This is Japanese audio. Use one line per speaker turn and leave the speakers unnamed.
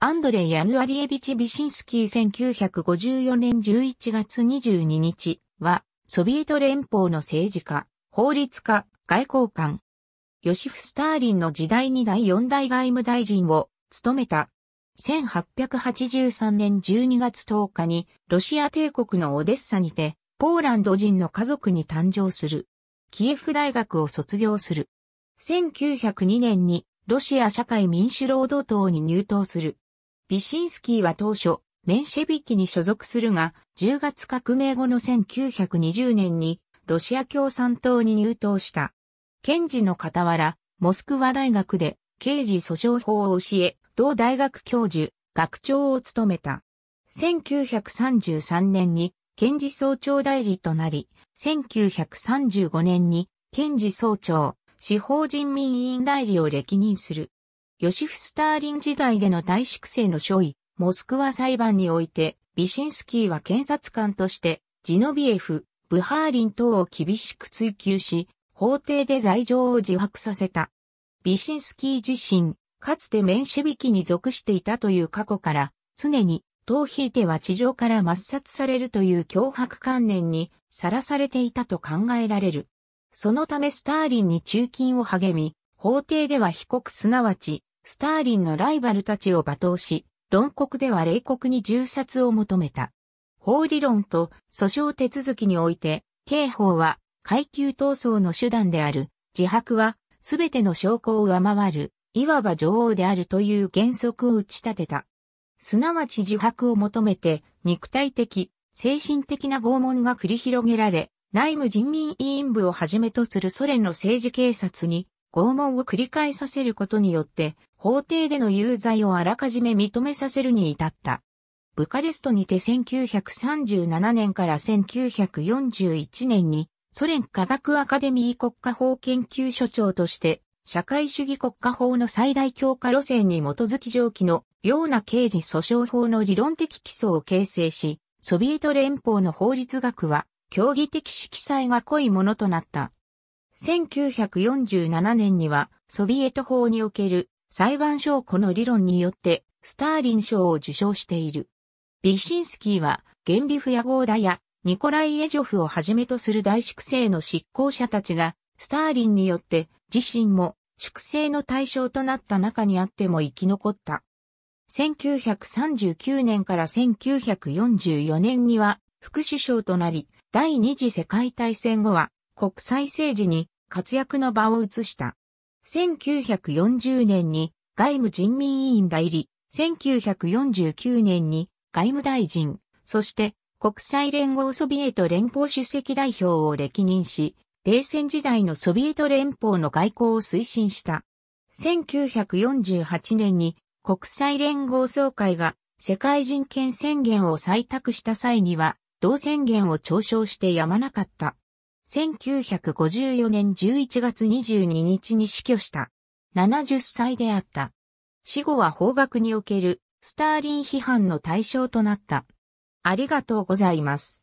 アンドレイ・ヤヌアリエビチ・ビシンスキー1954年11月22日は、ソビエト連邦の政治家、法律家、外交官。ヨシフ・スターリンの時代に第四代外務大臣を務めた。1883年12月10日に、ロシア帝国のオデッサにて、ポーランド人の家族に誕生する。キエフ大学を卒業する。1902年にロシア社会民主労働党に入党する。ビシンスキーは当初、メンシェビキに所属するが、10月革命後の1920年に、ロシア共産党に入党した。検事の傍ら、モスクワ大学で、刑事訴訟法を教え、同大学教授、学長を務めた。1933年に、検事総長代理となり、1935年に、検事総長、司法人民委員代理を歴任する。ヨシフ・スターリン時代での大粛清の諸位、モスクワ裁判において、ビシンスキーは検察官として、ジノビエフ、ブハーリン等を厳しく追求し、法廷で罪状を自白させた。ビシンスキー自身、かつてメンシェビキに属していたという過去から、常に、頭引いては地上から抹殺されるという脅迫観念にさらされていたと考えられる。そのためスターリンに中勤を励み、法廷では被告すなわちスターリンのライバルたちを罵倒し、論告では冷酷に銃殺を求めた。法理論と訴訟手続きにおいて、刑法は階級闘争の手段である、自白は全ての証拠を上回る、いわば女王であるという原則を打ち立てた。すなわち自白を求めて、肉体的、精神的な拷問が繰り広げられ、内務人民委員部をはじめとするソ連の政治警察に拷問を繰り返させることによって、法廷での有罪をあらかじめ認めさせるに至った。ブカレストにて1937年から1941年にソ連科学アカデミー国家法研究所長として社会主義国家法の最大強化路線に基づき上記のような刑事訴訟法の理論的基礎を形成し、ソビエト連邦の法律学は競技的色彩が濃いものとなった。1947年にはソビエト法における裁判証拠の理論によってスターリン賞を受賞している。ビシンスキーは原理不野ーだやニコライ・エジョフをはじめとする大粛清の執行者たちがスターリンによって自身も粛清の対象となった中にあっても生き残った。1939年から1944年には副首相となり、第二次世界大戦後は国際政治に活躍の場を移した。1940年に外務人民委員代理、1949年に外務大臣、そして国際連合ソビエト連邦主席代表を歴任し、冷戦時代のソビエト連邦の外交を推進した。1948年に国際連合総会が世界人権宣言を採択した際には、同宣言を嘲笑してやまなかった。1954年11月22日に死去した。70歳であった。死後は法学におけるスターリン批判の対象となった。ありがとうございます。